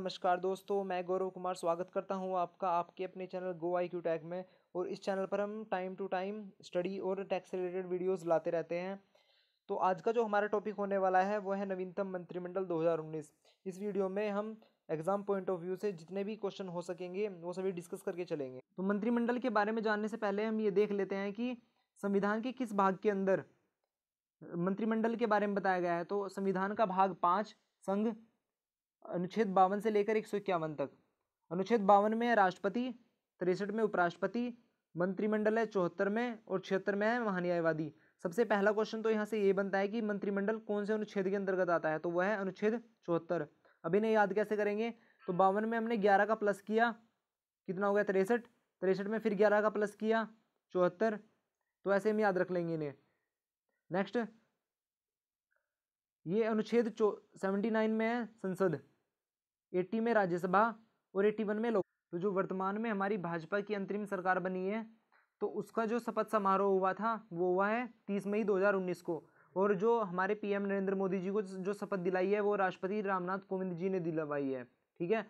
नमस्कार दोस्तों मैं गौरव कुमार स्वागत करता हूं आपका आपके अपने channel go I Q tag में और इस चैनल पर हम टाइम टू टाइम स्टडी और टैक्स रिलेटेड वीडियोस लाते रहते हैं तो आज का जो हमारा टॉपिक होने वाला है वो है नवीनतम मंत्रिमंडल 2019 इस वीडियो में हम एग्जाम पॉइंट ऑफ व्यू से जितने भी क्वेश्चन हो सकेंगे वो सभी डिस्कस करके चलेंगे तो मंत्रिमंडल के बारे में जानने से पहले हम ये देख लेते हैं कि संविधान के किस भाग के अंदर मंत्रिमंडल के बारे में बताया गया है तो संविधान का भाग पाँच संघ अनुच्छेद बावन से लेकर एक तक अनुच्छेद बावन में राष्ट्रपति तिरसठ में उपराष्ट्रपति मंत्रिमंडल है चौहत्तर में और छिहत्तर में है महान्यायवादी सबसे पहला क्वेश्चन तो यहाँ से ये बनता है कि मंत्रिमंडल कौन से अनुच्छेद के अंतर्गत आता है तो वह है अनुच्छेद चौहत्तर अभी नहीं याद कैसे करेंगे तो बावन में हमने ग्यारह का प्लस किया कितना हो गया तिरसठ तिरसठ में फिर ग्यारह का प्लस किया चौहत्तर तो ऐसे हम याद रख लेंगे इन्हें नेक्स्ट ये अनुच्छेद चो सेवेंटी नाइन में है संसद एट्टी में राज्यसभा और एट्टी वन में लोक तो जो वर्तमान में हमारी भाजपा की अंतरिम सरकार बनी है तो उसका जो शपथ समारोह हुआ था वो हुआ है तीस मई उन्नीस को और जो हमारे पीएम नरेंद्र मोदी जी को जो शपथ दिलाई है वो राष्ट्रपति रामनाथ कोविंद जी ने दिलवाई है ठीक है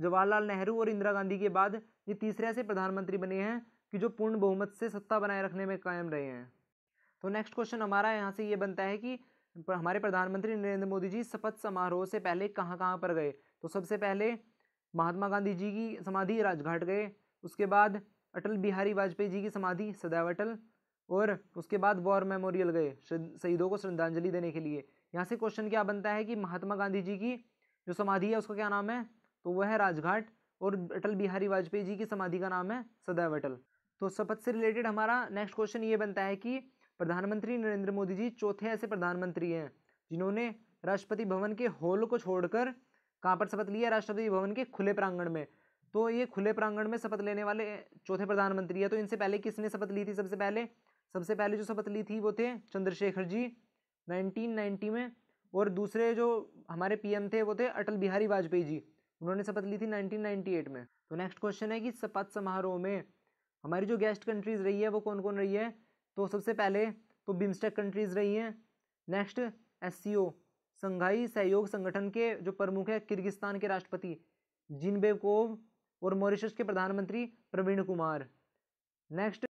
जवाहरलाल नेहरू और इंदिरा गांधी के बाद ये तीसरे ऐसे प्रधानमंत्री बने हैं कि जो पूर्ण बहुमत से सत्ता बनाए रखने में कायम रहे हैं तो नेक्स्ट क्वेश्चन हमारा यहाँ से ये बनता है कि हमारे प्रधानमंत्री नरेंद्र मोदी जी शपथ समारोह से पहले कहाँ कहाँ पर गए तो सबसे पहले महात्मा गांधी जी की समाधि राजघाट गए उसके बाद अटल बिहारी वाजपेयी जी की समाधि सदैव अटल और उसके बाद वॉर मेमोरियल गए शहीदों को श्रद्धांजलि देने के लिए यहाँ से क्वेश्चन क्या बनता है कि महात्मा गांधी जी की जो समाधि है उसका क्या नाम है तो वह है राजघाट और अटल बिहारी वाजपेयी जी की समाधि का नाम है सदैव अटल तो शपथ से रिलेटेड हमारा नेक्स्ट क्वेश्चन ये बनता है कि प्रधानमंत्री नरेंद्र मोदी जी चौथे ऐसे प्रधानमंत्री हैं जिन्होंने राष्ट्रपति भवन के हॉल को छोड़कर कहाँ पर शपथ लिया राष्ट्रपति भवन के खुले प्रांगण में तो ये खुले प्रांगण में शपथ लेने वाले चौथे प्रधानमंत्री है तो इनसे पहले किसने शपथ ली थी सबसे पहले सबसे पहले जो शपथ ली थी वो थे चंद्रशेखर जी नाइनटीन में और दूसरे जो हमारे पी थे वो थे अटल बिहारी वाजपेयी जी उन्होंने शपथ ली थी नाइनटीन में तो नेक्स्ट क्वेश्चन है कि शपथ समारोह में हमारी जो गेस्ट कंट्रीज रही है वो कौन कौन रही है तो सबसे पहले तो बिम्स्टेक कंट्रीज़ रही हैं नेक्स्ट एस संघाई सहयोग संगठन के जो प्रमुख है किर्गिस्तान के राष्ट्रपति जिनबेकोव और मॉरिशस के प्रधानमंत्री प्रवीण कुमार नेक्स्ट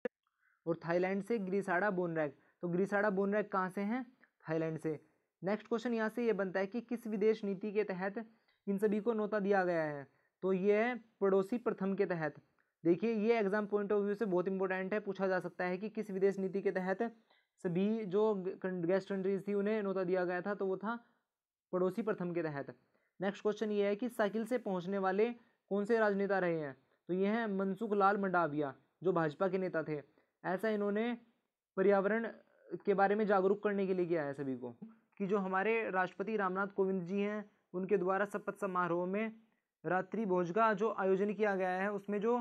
और थाईलैंड से ग्रीसाड़ा बोनरैग तो ग्रीसाड़ा बोनरैग कहाँ से हैं थाईलैंड से नेक्स्ट क्वेश्चन यहाँ से ये बनता है कि किस विदेश नीति के तहत इन सभी को नोता दिया गया है तो ये है पड़ोसी प्रथम के तहत देखिए ये एग्जाम पॉइंट ऑफ व्यू से बहुत इंपॉर्टेंट है पूछा जा सकता है कि किस विदेश नीति के तहत सभी जो गेस्ट कंट्रीज थी उन्हें नोता दिया गया था तो वो था पड़ोसी प्रथम के तहत नेक्स्ट क्वेश्चन ये है कि साइकिल से पहुंचने वाले कौन से राजनेता रहे हैं तो ये हैं मनसुख लाल मंडाविया जो भाजपा के नेता थे ऐसा इन्होंने पर्यावरण के बारे में जागरूक करने के लिए किया है सभी को कि जो हमारे राष्ट्रपति रामनाथ कोविंद जी हैं उनके द्वारा शपथ समारोह में रात्रि भोज का जो आयोजन किया गया है उसमें जो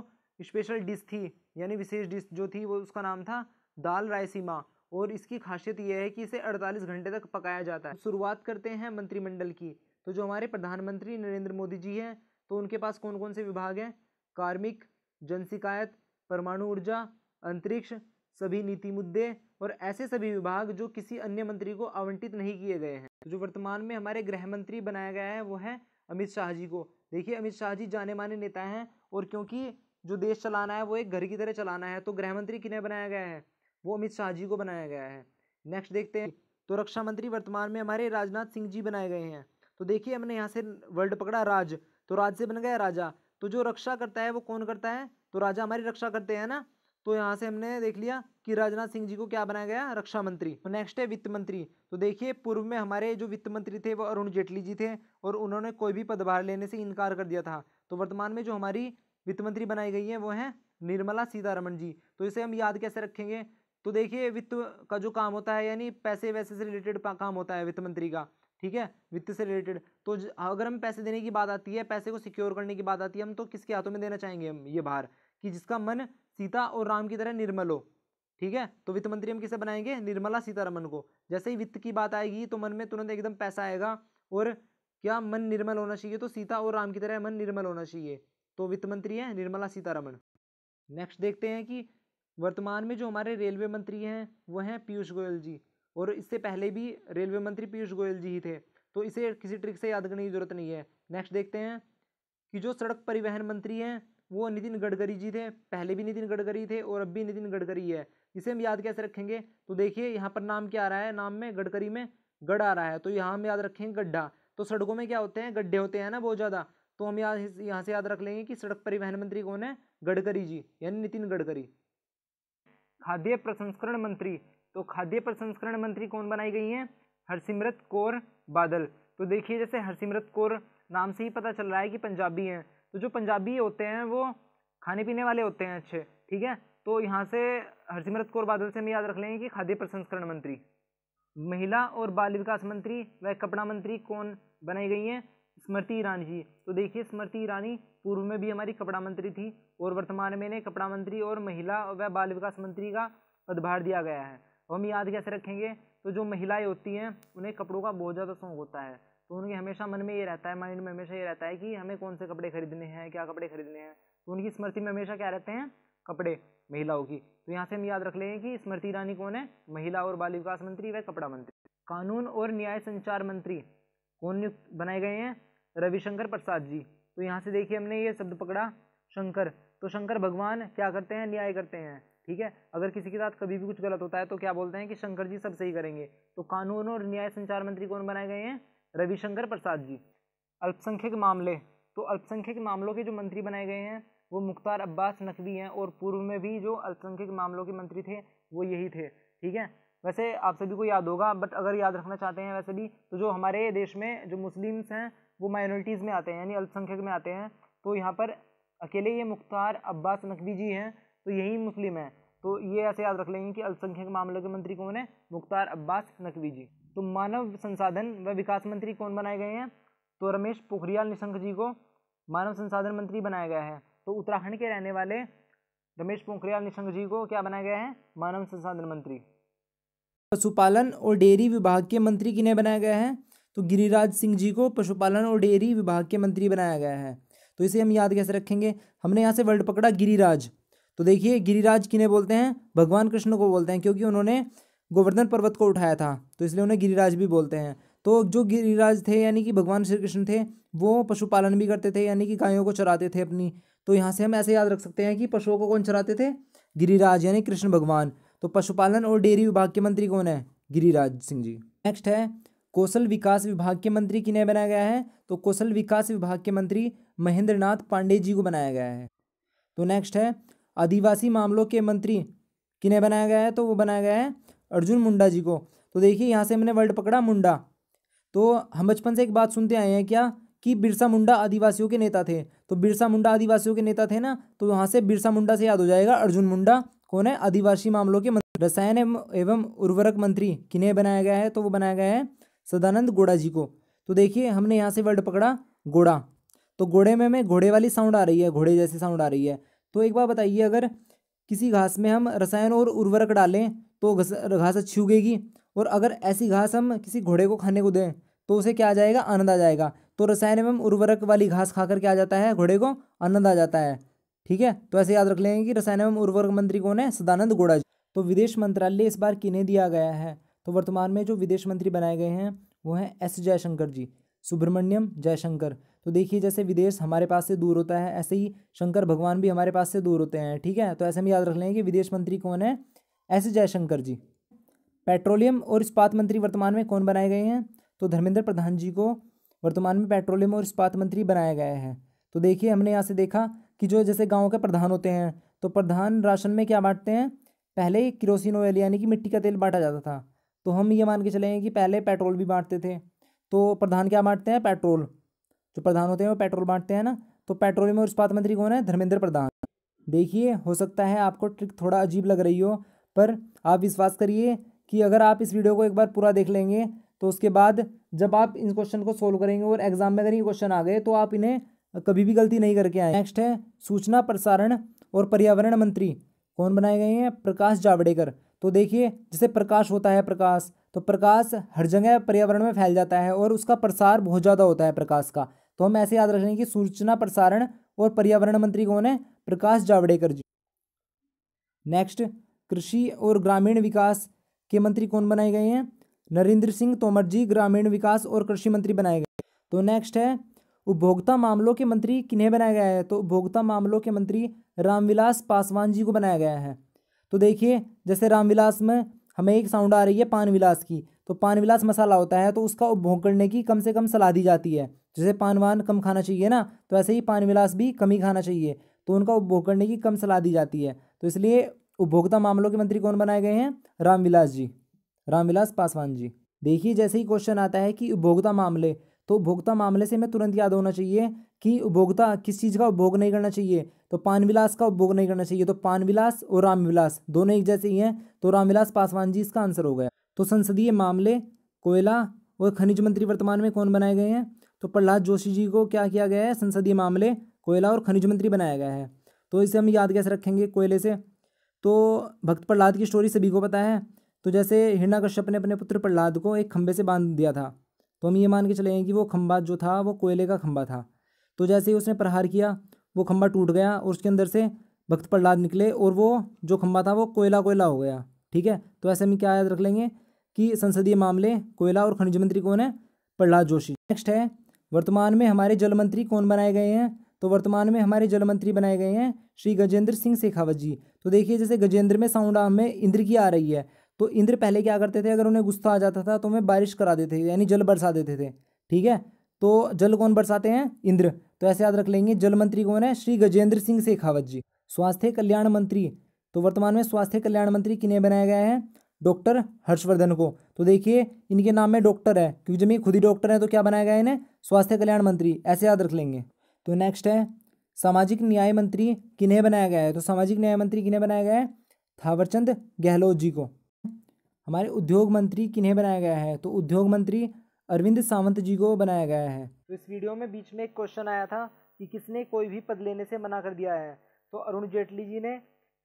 स्पेशल डिश थी यानी विशेष डिश जो थी वो उसका नाम था दाल रायसीमा और इसकी खासियत यह है कि इसे 48 घंटे तक पकाया जाता है शुरुआत करते हैं मंत्रिमंडल की तो जो हमारे प्रधानमंत्री नरेंद्र मोदी जी हैं तो उनके पास कौन कौन से विभाग हैं कार्मिक जन शिकायत परमाणु ऊर्जा अंतरिक्ष सभी नीति मुद्दे और ऐसे सभी विभाग जो किसी अन्य मंत्री को आवंटित नहीं किए गए हैं जो वर्तमान में हमारे गृह मंत्री बनाया गया है वो है अमित शाह जी को देखिए अमित शाह जी जाने माने नेता हैं और क्योंकि जो देश चलाना है वो एक घर की तरह चलाना है तो गृह मंत्री किन्हें बनाया गया है वो अमित शाह जी को बनाया गया है नेक्स्ट देखते हैं तो रक्षा मंत्री वर्तमान में हमारे राजनाथ सिंह जी बनाए गए हैं तो देखिए हमने यहाँ से वर्ल्ड पकड़ा राज तो राज से बन गया राजा तो जो रक्षा करता है वो कौन करता है तो राजा हमारी रक्षा करते हैं ना तो यहाँ से हमने देख लिया कि राजनाथ सिंह जी को क्या बनाया गया रक्षा मंत्री तो नेक्स्ट है वित्त मंत्री तो देखिए पूर्व में हमारे जो वित्त मंत्री थे वो अरुण जेटली जी थे और उन्होंने कोई भी पदभार लेने से इनकार कर दिया था तो वर्तमान में जो हमारी वित्त मंत्री बनाई गई हैं वो हैं निर्मला सीतारमन जी तो इसे हम याद कैसे रखेंगे तो देखिए वित्त का जो काम होता है यानी पैसे वैसे से रिलेटेड काम होता है वित्त मंत्री का ठीक है वित्त से रिलेटेड तो अगर हम पैसे देने की बात आती है पैसे को सिक्योर करने की बात आती है हम तो किसके हाथों में देना चाहेंगे हम ये बाहर कि जिसका मन सीता और राम की तरह निर्मल हो ठीक है तो वित्त मंत्री हम किसे बनाएंगे निर्मला सीतारमन को जैसे ही वित्त की बात आएगी तो मन में तुरंत एकदम पैसा आएगा और क्या मन निर्मल होना चाहिए तो सीता और राम की तरह मन निर्मल होना चाहिए तो वित्त मंत्री हैं निर्मला सीतारमण नेक्स्ट देखते हैं कि वर्तमान में जो हमारे रेलवे मंत्री हैं वह हैं पीयूष गोयल जी और इससे पहले भी रेलवे मंत्री पीयूष गोयल जी ही थे तो इसे किसी ट्रिक से याद करने की जरूरत नहीं है नेक्स्ट देखते हैं कि जो सड़क परिवहन मंत्री हैं वो नितिन गडकरी जी थे पहले भी नितिन गडकरी थे और अब भी नितिन गडकरी है इसे हम याद कैसे रखेंगे तो देखिए यहाँ पर नाम क्या आ रहा है नाम में गडकरी में गढ़ आ रहा है तो यहाँ हम याद रखेंगे गड्ढा तो सड़कों में क्या होते हैं गड्ढे होते हैं ना बहुत ज़्यादा तो हम यहाँ यहाँ से याद रख लेंगे कि सड़क परिवहन मंत्री कौन है गडकरी जी यानी नितिन गडकरी खाद्य प्रसंस्करण मंत्री तो खाद्य प्रसंस्करण मंत्री कौन बनाई गई हैं हरसिमरत कौर बादल तो देखिए जैसे हरसिमरत कौर नाम से ही पता चल रहा है कि पंजाबी हैं तो जो पंजाबी होते हैं वो खाने पीने वाले होते हैं अच्छे ठीक है तो यहाँ से हरसिमरत कौर बादल से हम याद रख लेंगे कि खाद्य प्रसंस्करण मंत्री महिला और बाल विकास मंत्री व कपड़ा मंत्री कौन बनाई गई हैं स्मृति ईरानी जी तो देखिए स्मृति ईरानी पूर्व में भी हमारी कपड़ा मंत्री थी और वर्तमान में इन्हें कपड़ा मंत्री और महिला व बाल विकास मंत्री का पदभार दिया गया है तो हम याद कैसे रखेंगे तो जो महिलाएं होती हैं उन्हें कपड़ों का बहुत ज़्यादा शौक होता है तो उनके हमेशा मन में ये रहता है माइंड में हमेशा ये रहता है कि हमें कौन से कपड़े खरीदने हैं क्या कपड़े खरीदने हैं तो उनकी स्मृति में हमेशा क्या रहते हैं कपड़े महिलाओं की तो यहाँ से हम याद रख लेंगे कि स्मृति ईरानी कौन है महिला और बाल विकास मंत्री व कपड़ा मंत्री कानून और न्याय संचार मंत्री कौन नियुक्त बनाए गए हैं रविशंकर प्रसाद जी तो यहाँ से देखिए हमने ये शब्द पकड़ा शंकर तो शंकर भगवान क्या करते हैं न्याय करते हैं ठीक है अगर किसी के साथ कभी भी कुछ गलत होता है तो क्या बोलते हैं कि शंकर जी सब सही करेंगे तो कानून और न्याय संचार मंत्री कौन बनाए गए हैं रविशंकर प्रसाद जी अल्पसंख्यक मामले तो अल्पसंख्यक मामलों के जो मंत्री बनाए गए हैं वो मुख्तार अब्बास नकवी हैं और पूर्व में भी जो अल्पसंख्यक मामलों के मंत्री थे वो यही थे ठीक है वैसे आप सभी को याद होगा बट अगर याद रखना चाहते हैं वैसे भी तो जो हमारे देश में जो मुस्लिम्स हैं वो माइनॉरिटीज़ में आते हैं यानी अल्पसंख्यक में आते हैं तो यहाँ पर अकेले ये मुख्तार अब्बास नकवी जी हैं तो यही मुस्लिम हैं तो ये ऐसे याद रख लेंगे कि अल्पसंख्यक मामलों के मंत्री कौन है मुख्तार अब्बास नकवी जी तो मानव संसाधन व विकास मंत्री कौन बनाए गए हैं तो रमेश पोखरियाल निशंक जी को मानव संसाधन मंत्री बनाया गया है तो उत्तराखंड के रहने वाले रमेश पोखरियाल निशंक जी को क्या बनाया गया है मानव संसाधन मंत्री पशुपालन और डेयरी विभाग के मंत्री किन्हें बनाया गया है तो गिरिराज सिंह जी को पशुपालन और डेयरी विभाग के मंत्री बनाया गया है तो इसे हम याद कैसे रखेंगे हमने यहाँ से वर्ड पकड़ा गिरिराज तो देखिए गिरिराज किन्हें बोलते हैं भगवान कृष्ण को बोलते हैं क्योंकि उन्होंने गोवर्धन पर्वत को उठाया था तो इसलिए उन्हें गिरिराज भी बोलते हैं तो जो गिरिराज थे यानी कि भगवान श्री कृष्ण थे वो पशुपालन भी करते थे यानी कि गायों को चराते थे अपनी तो यहाँ से हम ऐसे याद रख सकते हैं कि पशुओं को कौन चराते थे गिरिराज यानी कृष्ण भगवान तो पशुपालन और डेयरी विभाग के मंत्री कौन है गिरिराज सिंह जी नेक्स्ट है कौशल विकास विभाग के मंत्री किन्हें बनाया गया है तो कौशल विकास विभाग के मंत्री महेंद्र नाथ पांडे जी को बनाया गया है तो नेक्स्ट है आदिवासी मामलों के मंत्री किन्हें बनाया गया है तो वो बनाया गया है अर्जुन मुंडा जी को तो देखिए यहाँ से हमने वर्ड पकड़ा मुंडा तो हम बचपन से एक बात सुनते आए हैं क्या कि बिरसा मुंडा आदिवासियों के नेता थे तो बिरसा मुंडा आदिवासियों के नेता थे ना तो वहाँ से बिरसा मुंडा से याद हो जाएगा अर्जुन मुंडा कौन है आदिवासी मामलों के रसायन एवं उर्वरक मंत्री किन्हें बनाया गया है तो वो बनाया गया है सदानंद गोड़ा जी को तो देखिए हमने यहाँ से वर्ड पकड़ा घोड़ा तो घोड़े में हमें घोड़े वाली साउंड आ रही है घोड़े जैसी साउंड आ रही है तो एक बार बताइए अगर किसी घास में हम रसायन और उर्वरक डालें तो घास अच्छी उगेगी और अगर ऐसी घास हम किसी घोड़े को खाने को दें तो उसे क्या आ जाएगा आनंद आ जाएगा तो रसायन एवं उर्वरक वाली घास खा करके आ जाता है घोड़े को आनंद आ जाता है ठीक है तो ऐसे याद रख लेंगे कि रसायन एवं उर्वरक मंत्री कौन है सदानंद गोड़ा तो विदेश मंत्रालय इस बार किन्हें दिया गया है तो वर्तमान में जो विदेश मंत्री बनाए गए हैं वो हैं एस जयशंकर जी सुब्रमण्यम जयशंकर तो देखिए जैसे विदेश हमारे पास से दूर होता है ऐसे ही शंकर भगवान भी हमारे पास से दूर होते हैं ठीक है तो ऐसे हम याद रख लें कि विदेश मंत्री कौन है एस जयशंकर जी पेट्रोलियम और इस्पात मंत्री वर्तमान में कौन बनाए गए हैं तो धर्मेंद्र प्रधान जी को वर्तमान में पेट्रोलियम और इस्पात मंत्री बनाया गया है तो देखिए हमने यहाँ से देखा कि जो जैसे गाँव के प्रधान होते हैं तो प्रधान राशन में क्या बांटते हैं पहले किरोसिन ऑयल यानी कि मिट्टी का तेल बांटा जाता था तो हम ये मान के चलेंगे कि पहले पेट्रोल भी बांटते थे तो प्रधान क्या बांटते हैं पेट्रोल जो प्रधान होते हैं वो पेट्रोल बांटते हैं ना तो पेट्रोल में और इस्पात मंत्री कौन है धर्मेंद्र प्रधान देखिए हो सकता है आपको ट्रिक थोड़ा अजीब लग रही हो पर आप विश्वास करिए कि अगर आप इस वीडियो को एक बार पूरा देख लेंगे तो उसके बाद जब आप इन क्वेश्चन को सोल्व करेंगे और एग्जाम में अगर ये क्वेश्चन आ गए तो आप इन्हें कभी भी गलती नहीं करके आए नेक्स्ट है सूचना प्रसारण और पर्यावरण मंत्री कौन बनाए गए हैं प्रकाश जावड़ेकर तो देखिए जैसे प्रकाश होता है प्रकाश तो प्रकाश हर जगह पर्यावरण में फैल जाता है और उसका प्रसार बहुत ज़्यादा होता है प्रकाश का तो हम ऐसे याद रखेंगे कि सूचना प्रसारण और पर्यावरण मंत्री कौन है प्रकाश जावड़ेकर जी नेक्स्ट कृषि और ग्रामीण विकास के मंत्री कौन बनाए गए हैं नरेंद्र सिंह तोमर जी ग्रामीण विकास और कृषि मंत्री बनाए गए तो नेक्स्ट है उपभोक्ता मामलों के मंत्री किन्हें बनाया गया है तो उपभोक्ता मामलों के मंत्री रामविलास पासवान जी को बनाया गया है तो देखिए जैसे रामविलास में हमें एक साउंड आ रही है पान विलास की तो पानविलास मसाला होता है तो उसका उपभोग करने की कम से कम सलाह दी जाती है जैसे पान वान कम खाना चाहिए ना तो ऐसे ही पान विलास भी कम ही खाना चाहिए तो उनका उपभोग करने की कम सलाह दी जाती है तो इसलिए उपभोक्ता मामलों के मंत्री कौन बनाए गए हैं रामविलास जी रामविलास पासवान जी देखिए जैसे ही क्वेश्चन आता है कि उपभोक्ता मामले तो उपभोक्ता मामले से हमें तुरंत याद होना चाहिए कि उपभोक्ता किस चीज़ का उपभोग नहीं करना चाहिए तो पानविलास का उपभोग नहीं करना चाहिए तो पानविलास और रामविलास दोनों एक जैसे ही हैं तो रामविलास पासवान जी इसका आंसर हो गया तो संसदीय मामले कोयला और खनिज मंत्री वर्तमान में कौन बनाए गए हैं तो प्रहलाद जोशी जी को क्या किया गया है संसदीय मामले कोयला और खनिज मंत्री बनाया गया है तो इसे हम याद कैसे रखेंगे कोयले से तो भक्त प्रहलाद की स्टोरी सभी को पता है तो जैसे हिरणा कश्यप ने अपने पुत्र प्रहलाद को एक खंबे से बांध दिया था तो हम ये मान के चलेंगे कि वो खम्बा जो था वो कोयले का खम्बा था तो जैसे ही उसने प्रहार किया वो खम्बा टूट गया और उसके अंदर से भक्त प्रहलाद निकले और वो जो खम्बा था वो कोयला कोयला हो गया ठीक है तो ऐसे में क्या याद रख लेंगे कि संसदीय मामले कोयला और खनिज मंत्री कौन है प्रहलाद जोशी नेक्स्ट है वर्तमान में हमारे जल मंत्री कौन बनाए गए हैं तो वर्तमान में हमारे जल मंत्री बनाए गए हैं श्री गजेंद्र सिंह शेखावत जी तो देखिए जैसे गजेंद्र में साउंड आम में इंद्र की आ रही है तो इंद्र पहले क्या करते थे अगर उन्हें गुस्सा आ जाता था तो उन्हें बारिश करा देते थे यानी जल बरसा देते थे ठीक है तो जल कौन बरसाते हैं इंद्र तो ऐसे याद रख लेंगे जल मंत्री कौन है श्री गजेंद्र सिंह शेखावत जी स्वास्थ्य कल्याण मंत्री तो वर्तमान में स्वास्थ्य कल्याण मंत्री किन्हें बनाया गया है डॉक्टर हर्षवर्धन को तो देखिए इनके नाम में डॉक्टर है क्योंकि जब ये खुद ही डॉक्टर हैं तो क्या बनाया गया इन्हें स्वास्थ्य कल्याण मंत्री ऐसे याद रख लेंगे तो नेक्स्ट है सामाजिक न्याय मंत्री किन्हें बनाया गया है तो सामाजिक न्याय मंत्री किन्हें बनाया गया है थावरचंद गहलोत जी को हमारे उद्योग मंत्री किन्हें बनाया गया है तो उद्योग मंत्री अरविंद सावंत जी को बनाया गया है तो इस वीडियो में बीच में एक क्वेश्चन आया था कि किसने कोई भी पद लेने से मना कर दिया है तो अरुण जेटली जी ने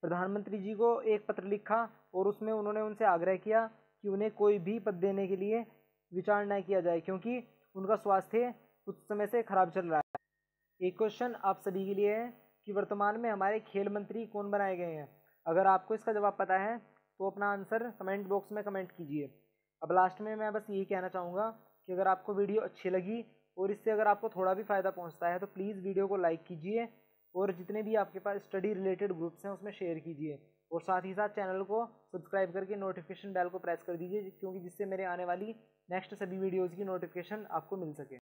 प्रधानमंत्री जी को एक पत्र लिखा और उसमें उन्होंने उनसे आग्रह किया कि उन्हें कोई भी पद देने के लिए विचार न किया जाए क्योंकि उनका स्वास्थ्य कुछ समय से खराब चल रहा है एक क्वेश्चन आप सभी के लिए है कि वर्तमान में हमारे खेल मंत्री कौन बनाए गए हैं अगर आपको इसका जवाब पता है तो अपना आंसर कमेंट बॉक्स में कमेंट कीजिए अब लास्ट में मैं बस यही कहना चाहूँगा कि अगर आपको वीडियो अच्छी लगी और इससे अगर आपको थोड़ा भी फ़ायदा पहुँचता है तो प्लीज़ वीडियो को लाइक कीजिए और जितने भी आपके पास स्टडी रिलेटेड ग्रुप्स हैं उसमें शेयर कीजिए और साथ ही साथ चैनल को सब्सक्राइब करके नोटिफिकेशन बेल को प्रेस कर दीजिए क्योंकि जिससे मेरे आने वाली नेक्स्ट सभी वीडियोज़ की नोटिफिकेशन आपको मिल सके